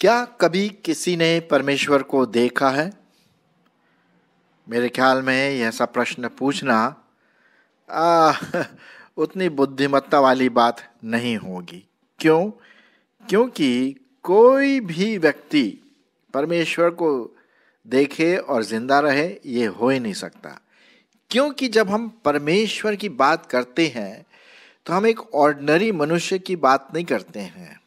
क्या कभी किसी ने परमेश्वर को देखा है मेरे ख्याल में यह ऐसा प्रश्न पूछना आ, उतनी बुद्धिमत्ता वाली बात नहीं होगी क्यों क्योंकि कोई भी व्यक्ति परमेश्वर को देखे और जिंदा रहे ये हो ही नहीं सकता क्योंकि जब हम परमेश्वर की बात करते हैं तो हम एक ऑर्डनरी मनुष्य की बात नहीं करते हैं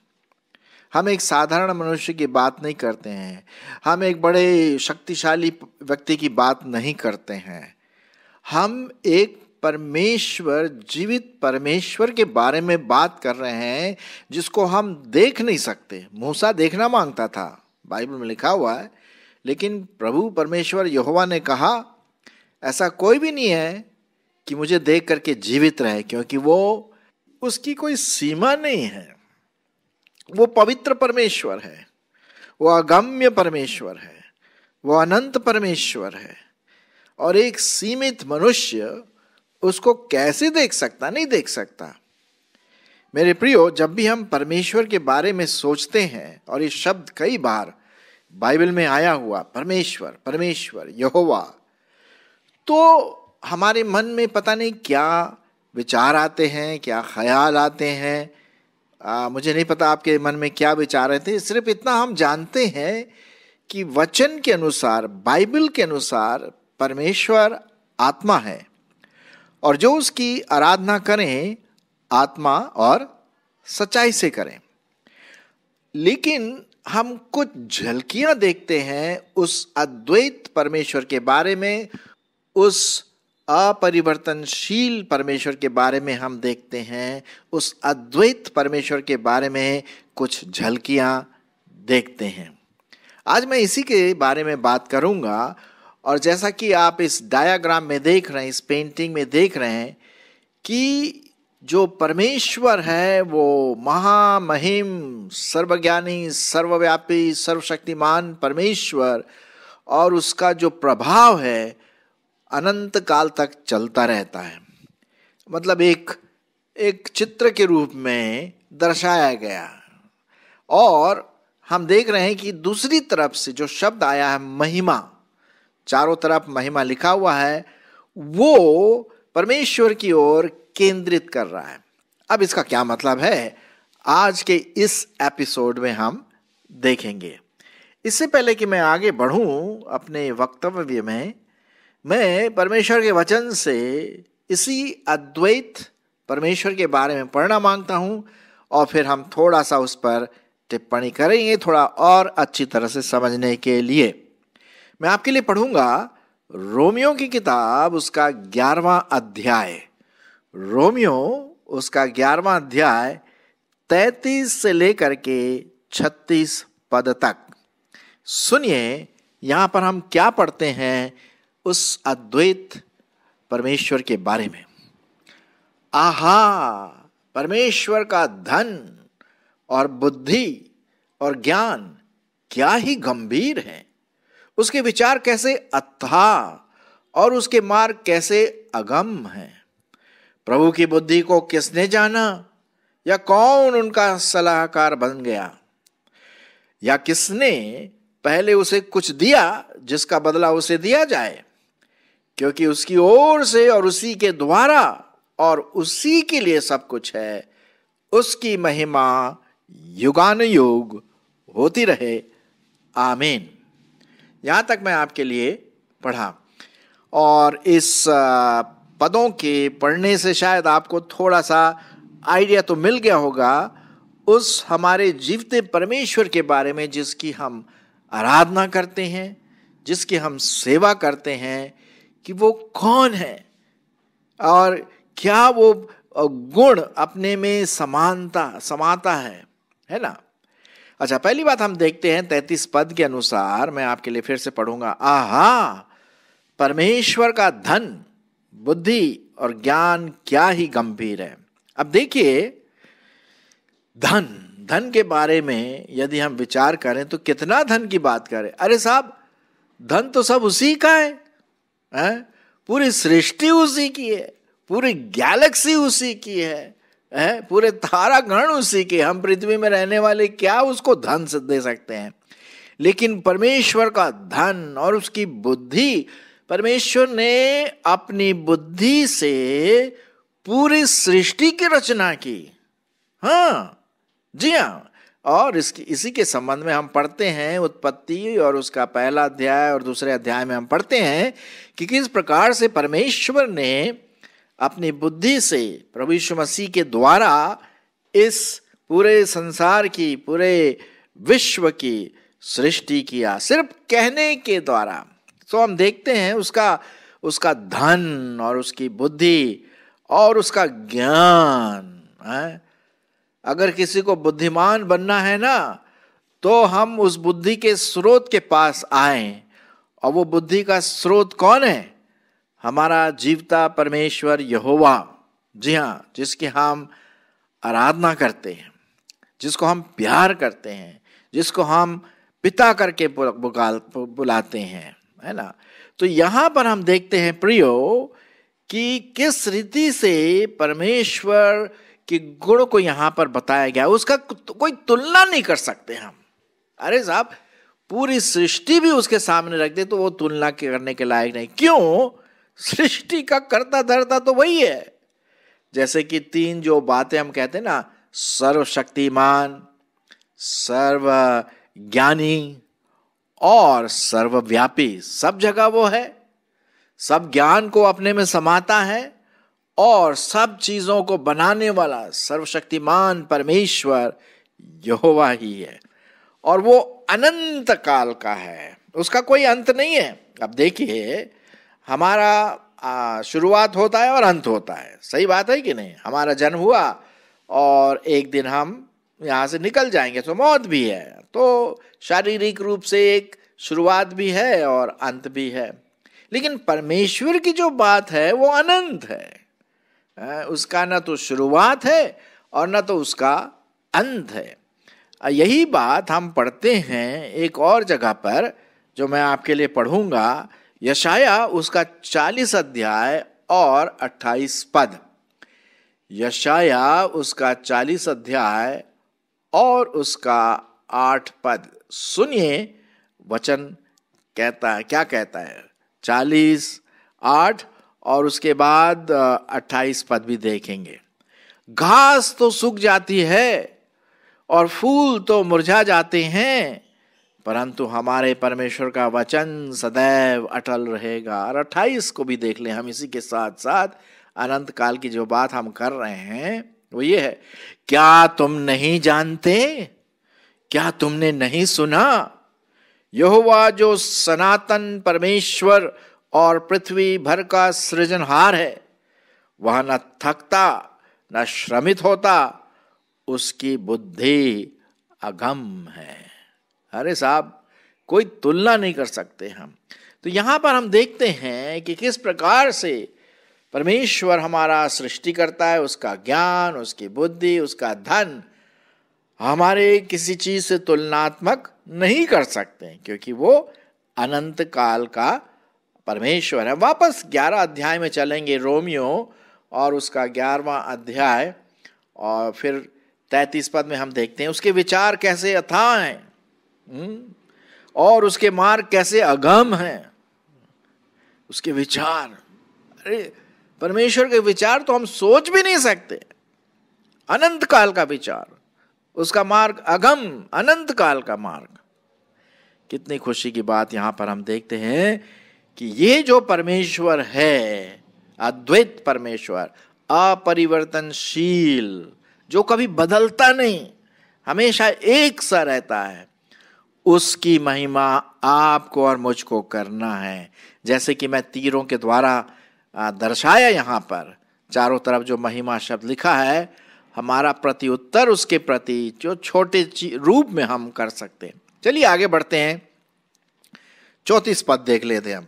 हम एक साधारण मनुष्य की बात नहीं करते हैं हम एक बड़े शक्तिशाली व्यक्ति की बात नहीं करते हैं हम एक परमेश्वर जीवित परमेश्वर के बारे में बात कर रहे हैं जिसको हम देख नहीं सकते मूसा देखना मांगता था बाइबल में लिखा हुआ है लेकिन प्रभु परमेश्वर यहोवा ने कहा ऐसा कोई भी नहीं है कि मुझे देख करके जीवित रहे क्योंकि वो उसकी कोई सीमा नहीं है वो पवित्र परमेश्वर है वो अगम्य परमेश्वर है वो अनंत परमेश्वर है और एक सीमित मनुष्य उसको कैसे देख सकता नहीं देख सकता मेरे प्रियो जब भी हम परमेश्वर के बारे में सोचते हैं और ये शब्द कई बार बाइबल में आया हुआ परमेश्वर परमेश्वर यहोवा तो हमारे मन में पता नहीं क्या विचार आते हैं क्या ख्याल आते हैं आ, मुझे नहीं पता आपके मन में क्या विचार आते हैं सिर्फ इतना हम जानते हैं कि वचन के अनुसार बाइबल के अनुसार परमेश्वर आत्मा है और जो उसकी आराधना करें आत्मा और सच्चाई से करें लेकिन हम कुछ झलकियां देखते हैं उस अद्वैत परमेश्वर के बारे में उस अपरिवर्तनशील परमेश्वर के बारे में हम देखते हैं उस अद्वैत परमेश्वर के बारे में कुछ झलकियाँ देखते हैं आज मैं इसी के बारे में बात करूँगा और जैसा कि आप इस डायाग्राम में देख रहे हैं इस पेंटिंग में देख रहे हैं कि जो परमेश्वर है वो महामहिम सर्वज्ञानी सर्वव्यापी सर्वशक्तिमान परमेश्वर और उसका जो प्रभाव है अनंत काल तक चलता रहता है मतलब एक एक चित्र के रूप में दर्शाया गया और हम देख रहे हैं कि दूसरी तरफ से जो शब्द आया है महिमा चारों तरफ महिमा लिखा हुआ है वो परमेश्वर की ओर केंद्रित कर रहा है अब इसका क्या मतलब है आज के इस एपिसोड में हम देखेंगे इससे पहले कि मैं आगे बढ़ूं अपने वक्तव्य में मैं परमेश्वर के वचन से इसी अद्वैत परमेश्वर के बारे में पढ़ना मांगता हूँ और फिर हम थोड़ा सा उस पर टिप्पणी करेंगे थोड़ा और अच्छी तरह से समझने के लिए मैं आपके लिए पढ़ूंगा रोमियो की किताब उसका ग्यारहवा अध्याय रोमियो उसका ग्यारहवा अध्याय तैतीस से लेकर के छत्तीस पद तक सुनिए यहाँ पर हम क्या पढ़ते हैं उस अद्वैत परमेश्वर के बारे में आहा परमेश्वर का धन और बुद्धि और ज्ञान क्या ही गंभीर है उसके विचार कैसे अथा और उसके मार्ग कैसे अगम हैं प्रभु की बुद्धि को किसने जाना या कौन उनका सलाहकार बन गया या किसने पहले उसे कुछ दिया जिसका बदला उसे दिया जाए क्योंकि उसकी ओर से और उसी के द्वारा और उसी के लिए सब कुछ है उसकी महिमा युगान युग होती रहे आमीन यहाँ तक मैं आपके लिए पढ़ा और इस पदों के पढ़ने से शायद आपको थोड़ा सा आइडिया तो मिल गया होगा उस हमारे जीवते परमेश्वर के बारे में जिसकी हम आराधना करते हैं जिसकी हम सेवा करते हैं कि वो कौन है और क्या वो गुण अपने में समानता समाता है है ना अच्छा पहली बात हम देखते हैं तैतीस पद के अनुसार मैं आपके लिए फिर से पढ़ूंगा आहा परमेश्वर का धन बुद्धि और ज्ञान क्या ही गंभीर है अब देखिए धन धन के बारे में यदि हम विचार करें तो कितना धन की बात करें अरे साहब धन तो सब उसी का है है पूरी सृष्टि उसी की है पूरी गैलेक्सी उसी की है है पूरे गण उसी के हम पृथ्वी में रहने वाले क्या उसको धन से दे सकते हैं लेकिन परमेश्वर का धन और उसकी बुद्धि परमेश्वर ने अपनी बुद्धि से पूरी सृष्टि की रचना की हाँ जी हाँ और इसकी इसी के संबंध में हम पढ़ते हैं उत्पत्ति और उसका पहला अध्याय और दूसरे अध्याय में हम पढ़ते हैं कि किस प्रकार से परमेश्वर ने अपनी बुद्धि से प्रभु यीशु मसीह के द्वारा इस पूरे संसार की पूरे विश्व की सृष्टि किया सिर्फ कहने के द्वारा तो हम देखते हैं उसका उसका धन और उसकी बुद्धि और उसका ज्ञान है अगर किसी को बुद्धिमान बनना है ना तो हम उस बुद्धि के स्रोत के पास आए और वो बुद्धि का स्रोत कौन है हमारा जीवता परमेश्वर यहोवा जी हाँ जिसकी हम आराधना करते हैं जिसको हम प्यार करते हैं जिसको हम पिता करके बुलाते हैं है ना तो यहाँ पर हम देखते हैं प्रियो कि किस रीति से परमेश्वर कि गुण को यहां पर बताया गया उसका कोई तुलना नहीं कर सकते हम अरे साहब पूरी सृष्टि भी उसके सामने रख दे तो वो तुलना करने के लायक नहीं क्यों सृष्टि का करता धरता तो वही है जैसे कि तीन जो बातें हम कहते हैं ना सर्वशक्तिमान सर्व ज्ञानी और सर्वव्यापी सब जगह वो है सब ज्ञान को अपने में समाता है और सब चीजों को बनाने वाला सर्वशक्तिमान परमेश्वर यहोवा ही है और वो अनंत काल का है उसका कोई अंत नहीं है अब देखिए हमारा शुरुआत होता है और अंत होता है सही बात है कि नहीं हमारा जन्म हुआ और एक दिन हम यहाँ से निकल जाएंगे तो मौत भी है तो शारीरिक रूप से एक शुरुआत भी है और अंत भी है लेकिन परमेश्वर की जो बात है वो अनंत है उसका ना तो शुरुआत है और ना तो उसका अंत है यही बात हम पढ़ते हैं एक और जगह पर जो मैं आपके लिए पढ़ूंगा यशाया उसका चालीस अध्याय और अट्ठाईस पद यशाया उसका चालीस अध्याय और उसका आठ पद सुनिए वचन कहता है क्या कहता है चालीस आठ और उसके बाद अट्ठाईस पद भी देखेंगे घास तो सूख जाती है और फूल तो मुरझा जाते हैं परंतु हमारे परमेश्वर का वचन सदैव अटल रहेगा और अट्ठाईस को भी देख लें हम इसी के साथ साथ अनंत काल की जो बात हम कर रहे हैं वो ये है क्या तुम नहीं जानते क्या तुमने नहीं सुना यहोवा जो सनातन परमेश्वर और पृथ्वी भर का सृजनहार है वह न थकता न श्रमित होता उसकी बुद्धि अगम है अरे साहब कोई तुलना नहीं कर सकते हम तो यहाँ पर हम देखते हैं कि किस प्रकार से परमेश्वर हमारा सृष्टि करता है उसका ज्ञान उसकी बुद्धि उसका धन हमारे किसी चीज़ से तुलनात्मक नहीं कर सकते क्योंकि वो अनंत काल का परमेश्वर है वापस ग्यारह अध्याय में चलेंगे रोमियो और उसका ग्यारहवा अध्याय और फिर तैतीस पद में हम देखते हैं उसके विचार कैसे अथाह हैं हम्म, और उसके मार्ग कैसे अगम हैं उसके विचार अरे परमेश्वर के विचार तो हम सोच भी नहीं सकते अनंत काल का विचार उसका मार्ग अगम अनंत काल का मार्ग कितनी खुशी की बात यहां पर हम देखते हैं कि ये जो परमेश्वर है अद्वैत परमेश्वर अपरिवर्तनशील जो कभी बदलता नहीं हमेशा एक सा रहता है उसकी महिमा आपको और मुझको करना है जैसे कि मैं तीरों के द्वारा दर्शाया यहाँ पर चारों तरफ जो महिमा शब्द लिखा है हमारा प्रति उत्तर उसके प्रति जो छोटे रूप में हम कर सकते हैं चलिए आगे बढ़ते हैं चौतीस पद देख लेते हैं हम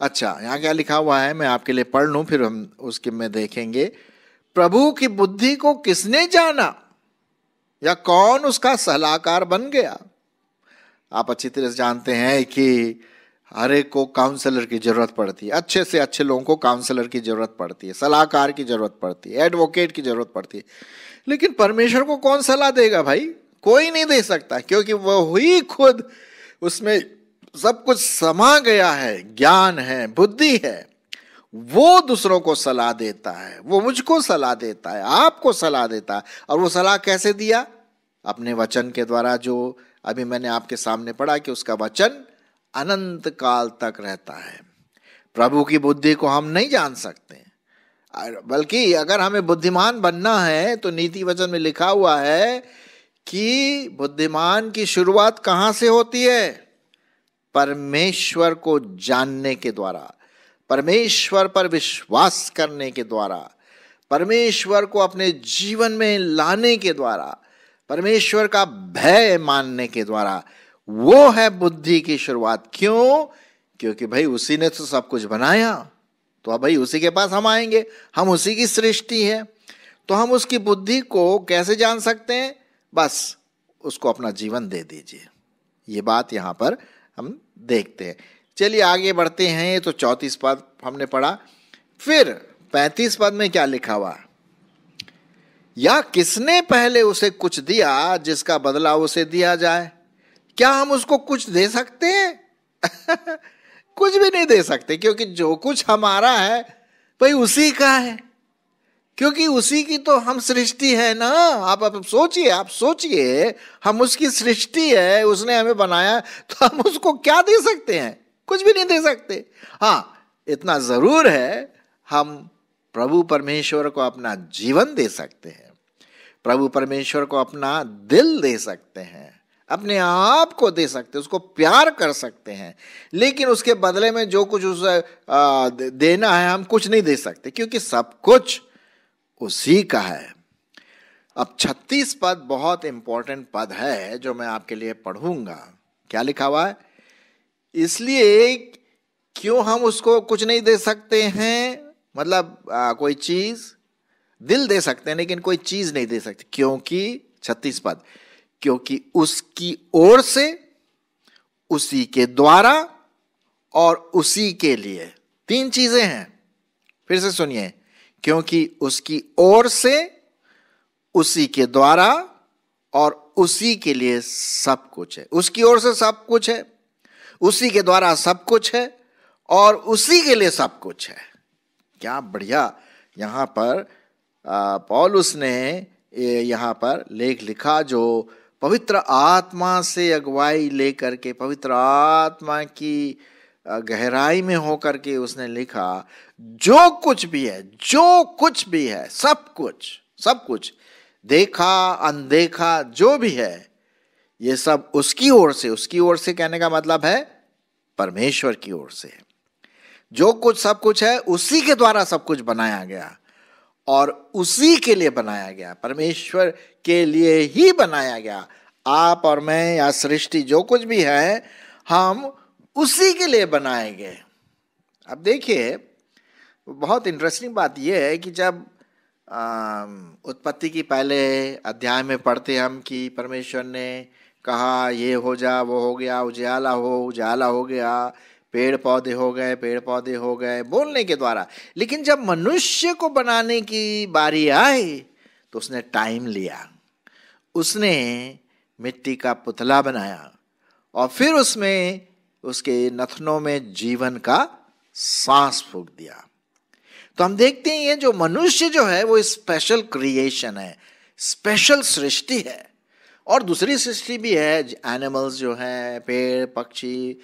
अच्छा यहाँ क्या लिखा हुआ है मैं आपके लिए पढ़ लूँ फिर हम उसके में देखेंगे प्रभु की बुद्धि को किसने जाना या कौन उसका सलाहकार बन गया आप अच्छी तरह से जानते हैं कि हर एक को काउंसलर की जरूरत पड़ती है अच्छे से अच्छे लोगों को काउंसलर की जरूरत पड़ती है सलाहकार की जरूरत पड़ती है एडवोकेट की जरूरत पड़ती है लेकिन परमेश्वर को कौन सलाह देगा भाई कोई नहीं दे सकता क्योंकि वह ही खुद उसमें सब कुछ समा गया है ज्ञान है बुद्धि है वो दूसरों को सलाह देता है वो मुझको सलाह देता है आपको सलाह देता है और वो सलाह कैसे दिया अपने वचन के द्वारा जो अभी मैंने आपके सामने पढ़ा कि उसका वचन अनंत काल तक रहता है प्रभु की बुद्धि को हम नहीं जान सकते बल्कि अगर हमें बुद्धिमान बनना है तो नीति वचन में लिखा हुआ है कि बुद्धिमान की शुरुआत कहाँ से होती है परमेश्वर को जानने के द्वारा परमेश्वर पर विश्वास करने के द्वारा परमेश्वर को अपने जीवन में लाने के द्वारा परमेश्वर का भय मानने के द्वारा वो है बुद्धि की शुरुआत क्यों क्योंकि भाई उसी ने तो सब कुछ बनाया तो अब भाई उसी के पास हम आएंगे हम उसी की सृष्टि है तो हम उसकी बुद्धि को कैसे जान सकते हैं बस उसको अपना जीवन दे दीजिए ये बात यहां पर हम देखते हैं चलिए आगे बढ़ते हैं तो चौंतीस पद हमने पढ़ा फिर पैंतीस पद में क्या लिखा हुआ या किसने पहले उसे कुछ दिया जिसका बदला उसे दिया जाए क्या हम उसको कुछ दे सकते हैं कुछ भी नहीं दे सकते क्योंकि जो कुछ हमारा है भाई उसी का है क्योंकि उसी की तो हम सृष्टि है ना आप आप सोचिए आप सोचिए हम उसकी सृष्टि है उसने हमें बनाया तो हम उसको क्या दे सकते हैं कुछ भी नहीं दे सकते हाँ इतना ज़रूर है हम प्रभु परमेश्वर को अपना जीवन दे सकते हैं प्रभु परमेश्वर को अपना दिल दे सकते हैं अपने आप को दे सकते हैं उसको प्यार कर सकते हैं लेकिन उसके बदले में जो कुछ उसे देना है हम कुछ नहीं दे सकते क्योंकि सब कुछ उसी का है अब 36 पद बहुत इंपॉर्टेंट पद है जो मैं आपके लिए पढ़ूंगा क्या लिखा हुआ है इसलिए क्यों हम उसको कुछ नहीं दे सकते हैं मतलब आ, कोई चीज दिल दे सकते हैं लेकिन कोई चीज नहीं दे सकते क्योंकि छत्तीस पद क्योंकि उसकी ओर से उसी के द्वारा और उसी के लिए तीन चीजें हैं फिर से सुनिए क्योंकि उसकी ओर से उसी के द्वारा और उसी के लिए सब कुछ है उसकी ओर से सब कुछ है उसी के द्वारा सब कुछ है और उसी के लिए सब कुछ है क्या बढ़िया यहाँ पर पॉलुस ने यहां पर लेख लिखा जो पवित्र आत्मा से अगुवाई लेकर के पवित्र आत्मा की गहराई में होकर के उसने लिखा जो कुछ भी है जो कुछ भी है सब कुछ सब कुछ देखा अनदेखा जो भी है ये सब उसकी ओर से उसकी ओर से कहने का मतलब है परमेश्वर की ओर से जो कुछ सब कुछ है उसी के द्वारा सब कुछ बनाया गया और उसी के लिए बनाया गया परमेश्वर के लिए ही बनाया गया आप और मैं या सृष्टि जो कुछ भी है हम उसी के लिए बनाए गए अब देखिए बहुत इंटरेस्टिंग बात यह है कि जब उत्पत्ति की पहले अध्याय में पढ़ते हम कि परमेश्वर ने कहा ये हो जा वो हो गया उजाला हो उजाला हो गया पेड़ पौधे हो गए पेड़ पौधे हो गए बोलने के द्वारा लेकिन जब मनुष्य को बनाने की बारी आई तो उसने टाइम लिया उसने मिट्टी का पुतला बनाया और फिर उसमें उसके नथनों में जीवन का सांस फूक दिया तो हम देखते हैं ये जो मनुष्य जो है वो स्पेशल क्रिएशन है स्पेशल सृष्टि है और दूसरी सृष्टि भी है एनिमल्स जो हैं पेड़ पक्षी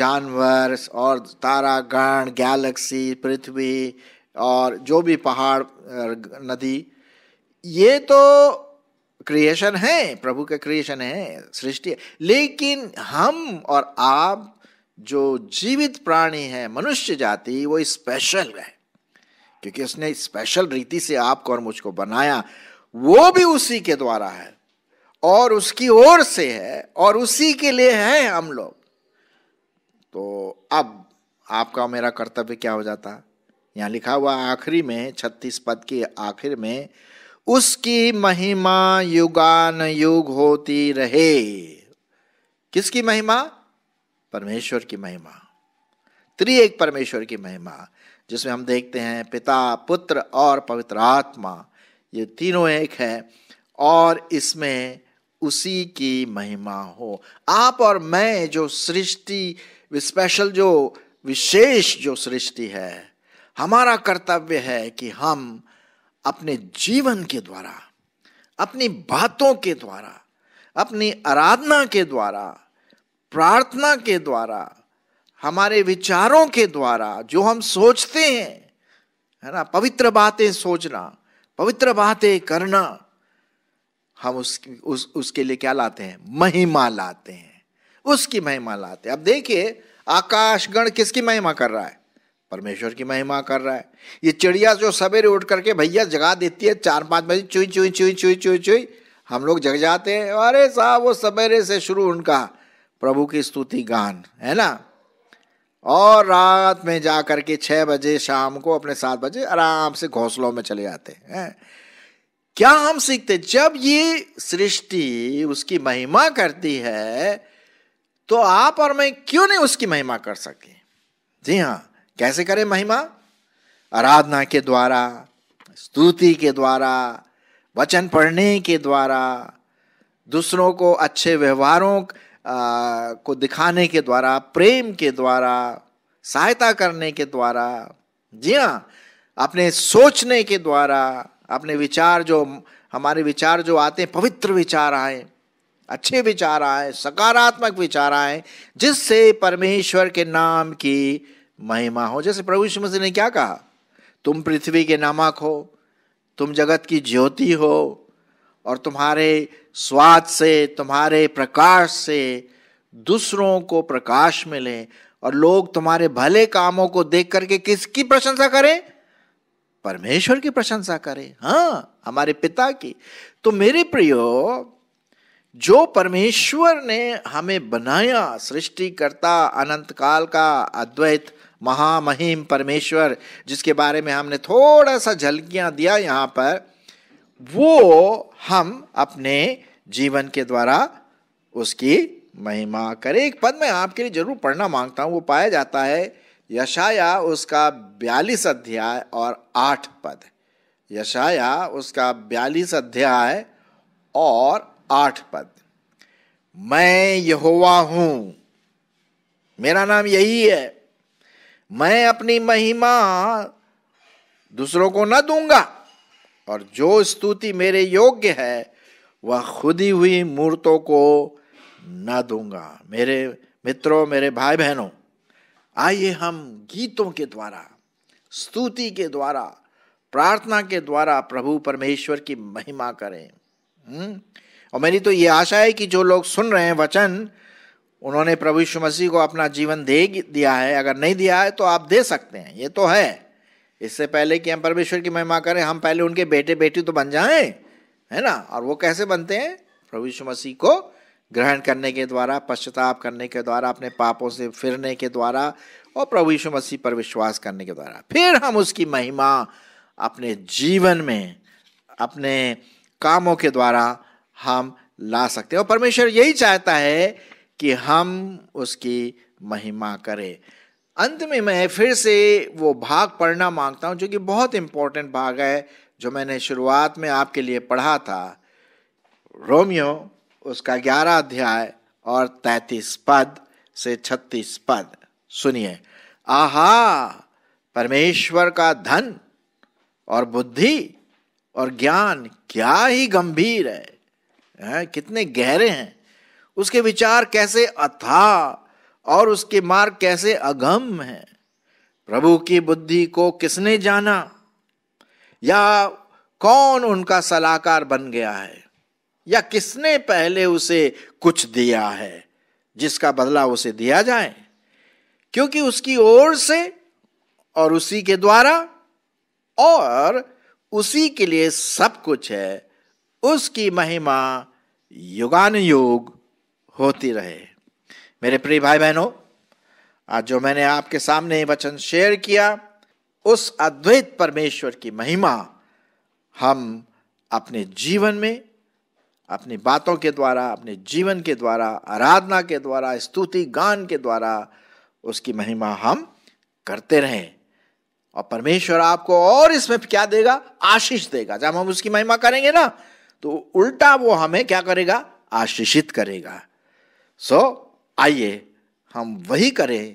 जानवर और तारागण गैलेक्सी पृथ्वी और जो भी पहाड़ नदी ये तो क्रिएशन है प्रभु का क्रिएशन है सृष्टि है लेकिन हम और आप जो जीवित प्राणी है मनुष्य जाति वो स्पेशल है क्योंकि उसने स्पेशल रीति से आपको और मुझको बनाया वो भी उसी के द्वारा है और उसकी ओर से है और उसी के लिए है हम लोग तो अब आपका मेरा कर्तव्य क्या हो जाता यहां लिखा हुआ आखिरी में छत्तीस पद के आखिर में उसकी महिमा युगान युग होती रहे किसकी महिमा परमेश्वर की महिमा त्रिएक परमेश्वर की महिमा जिसमें हम देखते हैं पिता पुत्र और पवित्र आत्मा ये तीनों एक है और इसमें उसी की महिमा हो आप और मैं जो सृष्टि स्पेशल जो विशेष जो सृष्टि है हमारा कर्तव्य है कि हम अपने जीवन के द्वारा अपनी बातों के द्वारा अपनी आराधना के द्वारा प्रार्थना के द्वारा हमारे विचारों के द्वारा जो हम सोचते हैं है ना पवित्र बातें सोचना पवित्र बातें करना हम उस, उस उसके लिए क्या लाते हैं महिमा लाते हैं उसकी महिमा लाते हैं अब देखिए आकाशगण किसकी महिमा कर रहा है परमेश्वर की महिमा कर रहा है ये चिड़िया जो सवेरे उठ करके भैया जगा देती है चार पाँच बजे चुई चुई चुई चुई चुई चुई हम लोग जग जाते हैं अरे साहब वो सवेरे से शुरू उनका प्रभु की स्तुति गान है ना और रात में जा कर के छः बजे शाम को अपने सात बजे आराम से घोंसलों में चले जाते हैं क्या हम सीखते जब ये सृष्टि उसकी महिमा करती है तो आप और मैं क्यों नहीं उसकी महिमा कर सके जी हाँ कैसे करें महिमा आराधना के द्वारा स्तुति के द्वारा वचन पढ़ने के द्वारा दूसरों को अच्छे व्यवहारों को दिखाने के द्वारा प्रेम के द्वारा सहायता करने के द्वारा जी हाँ अपने सोचने के द्वारा अपने विचार जो हमारे विचार जो आते हैं पवित्र विचार आए अच्छे विचार आए सकारात्मक विचार आए जिससे परमेश्वर के नाम की महिमा हो जैसे प्रभु यीशु मसीह ने क्या कहा तुम पृथ्वी के नामक हो तुम जगत की ज्योति हो और तुम्हारे स्वाद से तुम्हारे प्रकाश से दूसरों को प्रकाश मिले और लोग तुम्हारे भले कामों को देख करके किसकी प्रशंसा करें परमेश्वर की प्रशंसा करें हाँ हमारे पिता की तो मेरे प्रियो जो परमेश्वर ने हमें बनाया सृष्टिकर्ता अनंत काल का अद्वैत महामहिम परमेश्वर जिसके बारे में हमने थोड़ा सा झलकियां दिया यहाँ पर वो हम अपने जीवन के द्वारा उसकी महिमा करें एक पद मैं आपके लिए जरूर पढ़ना मांगता हूं वो पाया जाता है यशाया उसका बयालीस अध्याय और आठ पद यशाया उसका बयालीस अध्याय और आठ पद मैं यहोवा हूं मेरा नाम यही है मैं अपनी महिमा दूसरों को न दूंगा और जो स्तुति मेरे योग्य है वह खुदी हुई मूर्तों को न दूंगा मेरे मित्रों मेरे भाई बहनों आइए हम गीतों के द्वारा स्तुति के द्वारा प्रार्थना के द्वारा प्रभु परमेश्वर की महिमा करें हुँ? हम्म? और मेरी तो ये आशा है कि जो लोग सुन रहे हैं वचन उन्होंने प्रभु यीशु मसीह को अपना जीवन दे दिया है अगर नहीं दिया है तो आप दे सकते हैं ये तो है इससे पहले कि हम परमेश्वर की महिमा करें हम पहले उनके बेटे बेटी तो बन जाएं है ना और वो कैसे बनते हैं प्रभु यीशु मसीह को ग्रहण करने के द्वारा पश्चाताप करने के द्वारा अपने पापों से फिरने के द्वारा और प्रभु यीशु मसीह पर विश्वास करने के द्वारा फिर हम उसकी महिमा अपने जीवन में अपने कामों के द्वारा हम ला सकते हैं और परमेश्वर यही चाहता है कि हम उसकी महिमा करें अंत में मैं फिर से वो भाग पढ़ना मांगता हूँ जो कि बहुत इम्पोर्टेंट भाग है जो मैंने शुरुआत में आपके लिए पढ़ा था रोमियो उसका ग्यारह अध्याय और तैतीस पद से छत्तीस पद सुनिए आहा परमेश्वर का धन और बुद्धि और ज्ञान क्या ही गंभीर है, है कितने गहरे हैं उसके विचार कैसे अथा और उसके मार्ग कैसे अगम है प्रभु की बुद्धि को किसने जाना या कौन उनका सलाहकार बन गया है या किसने पहले उसे कुछ दिया है जिसका बदला उसे दिया जाए क्योंकि उसकी ओर से और उसी के द्वारा और उसी के लिए सब कुछ है उसकी महिमा युगान योग होती रहे मेरे प्रिय भाई बहनों आज जो मैंने आपके सामने वचन शेयर किया उस अद्वैत परमेश्वर की महिमा हम अपने जीवन में अपनी बातों के द्वारा अपने जीवन के द्वारा आराधना के द्वारा स्तुति गान के द्वारा उसकी महिमा हम करते रहें और परमेश्वर आपको और इसमें क्या देगा आशीष देगा जब हम उसकी महिमा करेंगे ना तो उल्टा वो हमें क्या करेगा आशीषित करेगा सो आइए हम वही करें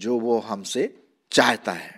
जो वो हमसे चाहता है